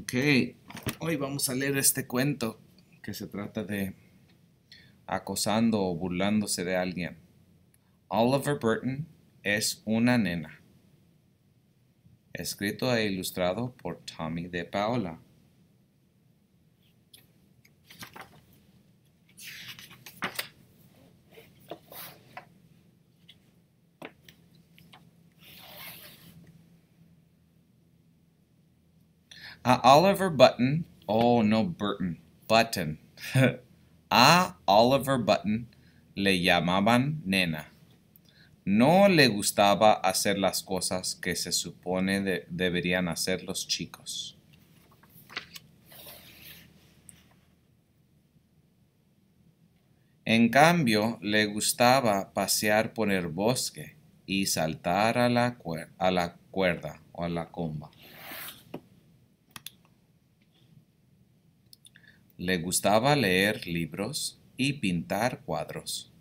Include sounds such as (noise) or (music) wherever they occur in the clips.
Ok, hoy vamos a leer este cuento que se trata de acosando o burlándose de alguien. Oliver Burton es una nena. Escrito e ilustrado por Tommy de Paola. A Oliver Button, oh no Burton, Button. (laughs) a Oliver Button le llamaban nena. No le gustaba hacer las cosas que se supone deberían hacer los chicos. En cambio, le gustaba pasear por el bosque y saltar a la, a la cuerda o a la comba. Le gustaba leer libros y pintar cuadros.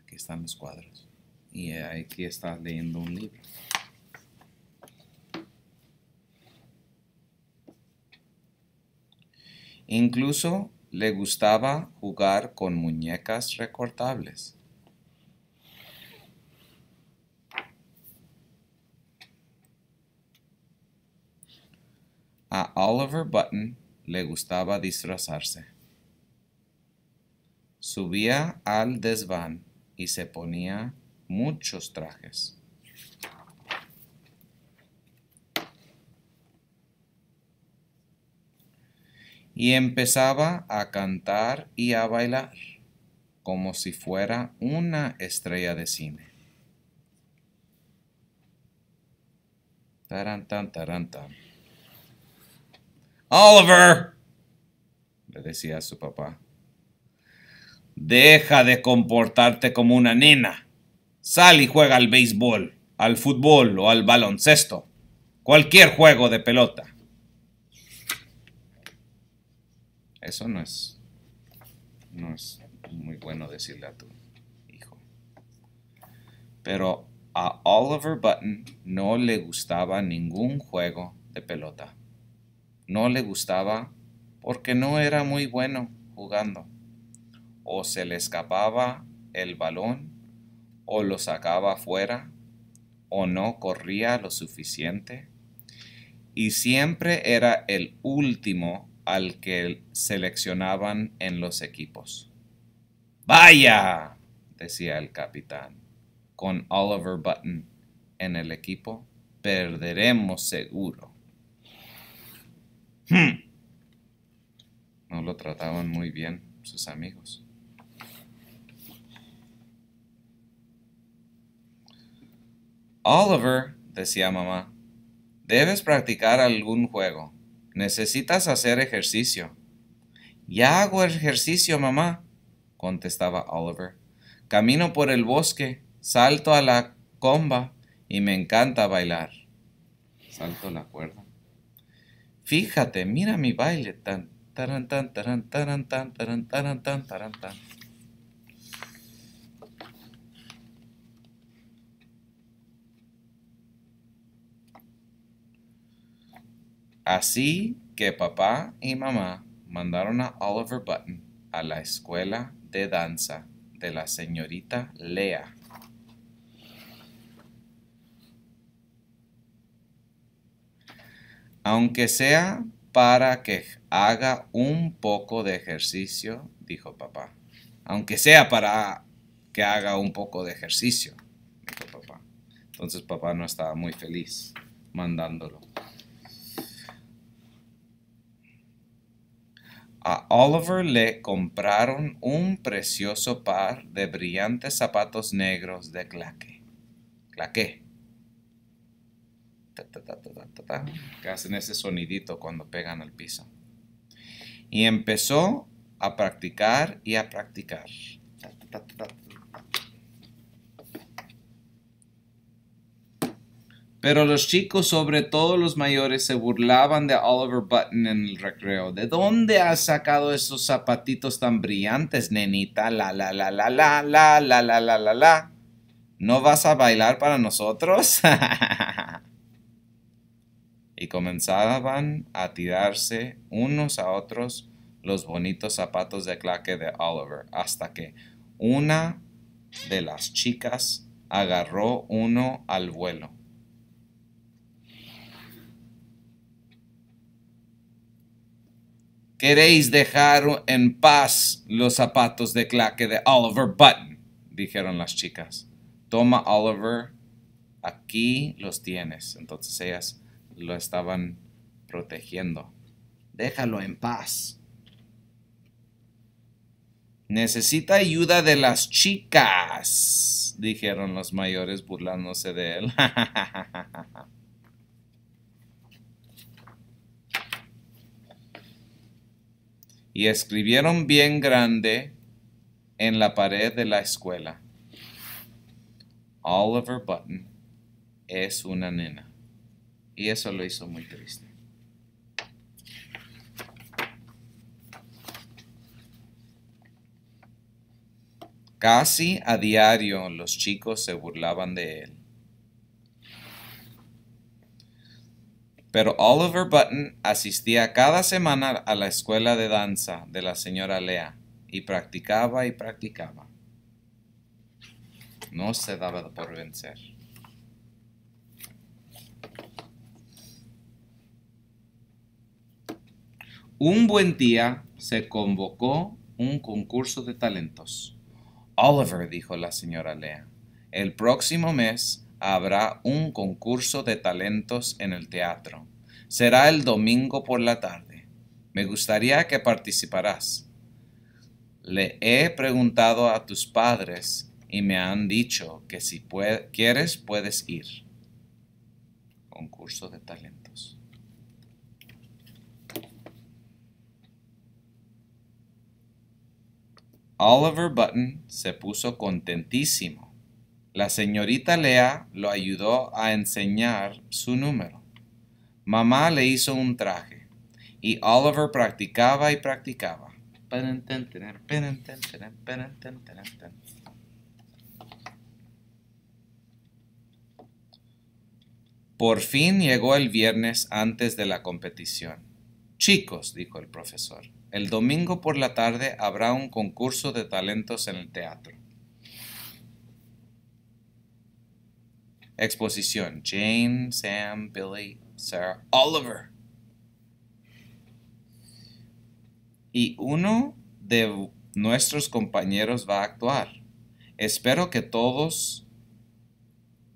Aquí están los cuadros. Y aquí está leyendo un libro. Incluso le gustaba jugar con muñecas recortables. A Oliver Button le gustaba disfrazarse. Subía al desván y se ponía muchos trajes. Y empezaba a cantar y a bailar como si fuera una estrella de cine. Tarantan, Oliver, le decía a su papá, deja de comportarte como una nena. Sal y juega al béisbol, al fútbol o al baloncesto. Cualquier juego de pelota. Eso no es, no es muy bueno decirle a tu hijo. Pero a Oliver Button no le gustaba ningún juego de pelota no le gustaba porque no era muy bueno jugando. O se le escapaba el balón, o lo sacaba fuera, o no corría lo suficiente. Y siempre era el último al que seleccionaban en los equipos. ¡Vaya! decía el capitán, con Oliver Button en el equipo, perderemos seguro. Hmm. No lo trataban muy bien sus amigos. Oliver, decía mamá, debes practicar algún juego. Necesitas hacer ejercicio. Ya hago ejercicio, mamá, contestaba Oliver. Camino por el bosque, salto a la comba y me encanta bailar. Salto la cuerda. Fíjate, mira mi baile. Tan, tan, tan, tan, tan, tan, tan, tan, tan, tan, tan. Así que papá y mamá mandaron a Oliver Button a la escuela de danza de la señorita Lea. aunque sea para que haga un poco de ejercicio, dijo papá. Aunque sea para que haga un poco de ejercicio, dijo papá. Entonces papá no estaba muy feliz mandándolo. A Oliver le compraron un precioso par de brillantes zapatos negros de claque. Claque que hacen ese sonidito cuando pegan al piso. Y empezó a practicar y a practicar. Pero los chicos, sobre todo los mayores, se burlaban de Oliver Button en el recreo. ¿De dónde has sacado esos zapatitos tan brillantes, nenita? La la la la la la la la la la la. ¿No vas a bailar para nosotros? (laughs) y comenzaban a tirarse unos a otros los bonitos zapatos de claque de Oliver, hasta que una de las chicas agarró uno al vuelo. ¿Queréis dejar en paz los zapatos de claque de Oliver Button? dijeron las chicas. Toma Oliver, aquí los tienes. Entonces ellas lo estaban protegiendo. Déjalo en paz. Necesita ayuda de las chicas, dijeron los mayores burlándose de él. (laughs) y escribieron bien grande en la pared de la escuela. Oliver Button es una nena. Y eso lo hizo muy triste. Casi a diario los chicos se burlaban de él. Pero Oliver Button asistía cada semana a la escuela de danza de la señora Lea y practicaba y practicaba. No se daba por vencer. Un buen día se convocó un concurso de talentos. Oliver, dijo la señora Lea, el próximo mes habrá un concurso de talentos en el teatro. Será el domingo por la tarde. Me gustaría que participarás. Le he preguntado a tus padres y me han dicho que si quieres puedes ir. Concurso de talentos. Oliver Button se puso contentísimo. La señorita Lea lo ayudó a enseñar su número. Mamá le hizo un traje y Oliver practicaba y practicaba. Por fin llegó el viernes antes de la competición. Chicos, dijo el profesor, el domingo por la tarde habrá un concurso de talentos en el teatro. Exposición. Jane, Sam, Billy, Sarah, Oliver. Y uno de nuestros compañeros va a actuar. Espero que todos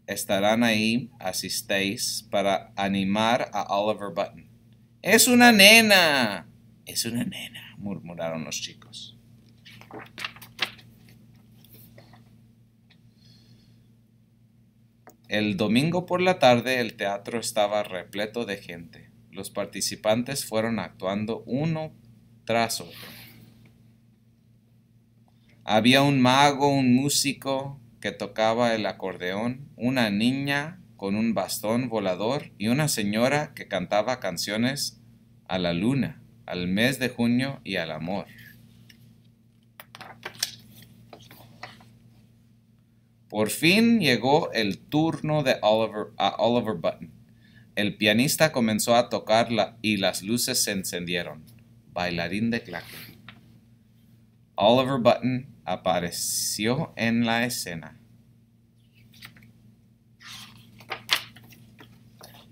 estarán ahí, asistéis, para animar a Oliver Button. Es una nena. Es una nena, murmuraron los chicos. El domingo por la tarde el teatro estaba repleto de gente. Los participantes fueron actuando uno tras otro. Había un mago, un músico que tocaba el acordeón, una niña con un bastón volador y una señora que cantaba canciones a la luna, al mes de junio y al amor. Por fin llegó el turno de Oliver, a Oliver Button. El pianista comenzó a tocar y las luces se encendieron. Bailarín de claque. Oliver Button apareció en la escena.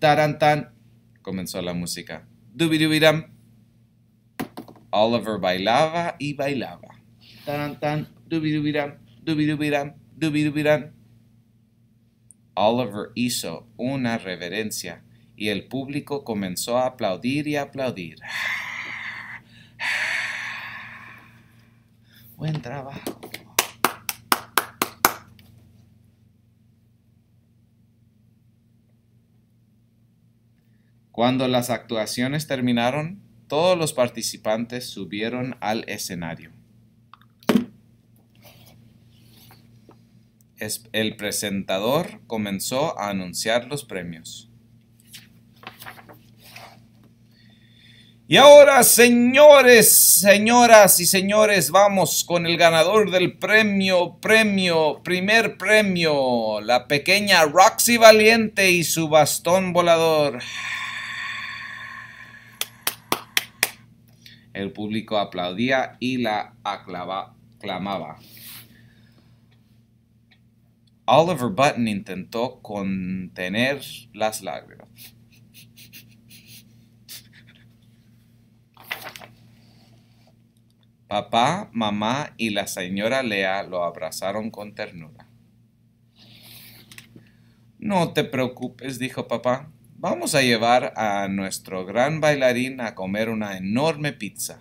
Tarantan. Comenzó la música. ¡Dubidubidam! Oliver bailaba y bailaba. Tarantan, ¡Dubidubidam! ¡Dubidubidam! ¡Dubidubidam! Oliver hizo una reverencia y el público comenzó a aplaudir y a aplaudir. (sighs) (sighs) Buen trabajo. Cuando las actuaciones terminaron, todos los participantes subieron al escenario. el presentador comenzó a anunciar los premios. Y ahora, señores, señoras y señores, vamos con el ganador del premio, premio, primer premio, la pequeña Roxy Valiente y su bastón volador. El público aplaudía y la aclamaba. Oliver Button intentó contener las lágrimas. Papá, mamá y la señora Lea lo abrazaron con ternura. No te preocupes, dijo papá. Vamos a llevar a nuestro gran bailarín a comer una enorme pizza.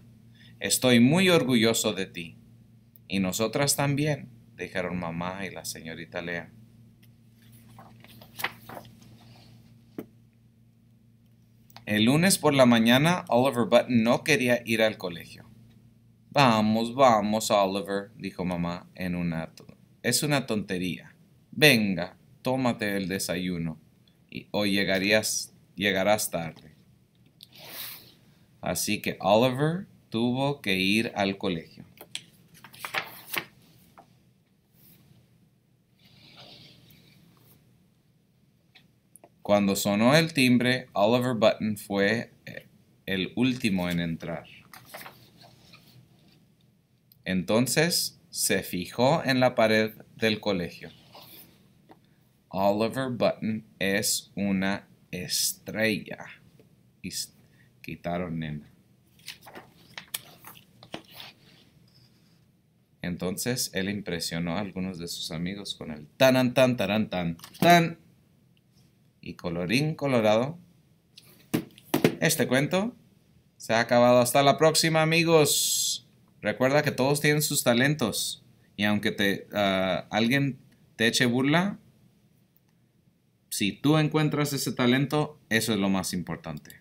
Estoy muy orgulloso de ti. Y nosotras también, dijeron mamá y la señorita Lea. El lunes por la mañana, Oliver Button no quería ir al colegio. Vamos, vamos, Oliver, dijo mamá en un una... Es una tontería. Venga, tómate el desayuno o llegarías, llegarás tarde. Así que Oliver tuvo que ir al colegio. Cuando sonó el timbre, Oliver Button fue eh, el último en entrar. Entonces se fijó en la pared del colegio. Oliver Button es una estrella. Y quitaron nena. Entonces él impresionó a algunos de sus amigos con el tan tan tan tan tan. Y colorín colorado. Este cuento se ha acabado. Hasta la próxima, amigos. Recuerda que todos tienen sus talentos. Y aunque te, ah, alguien te eche burla, si tú encuentras ese talento, eso es lo más importante.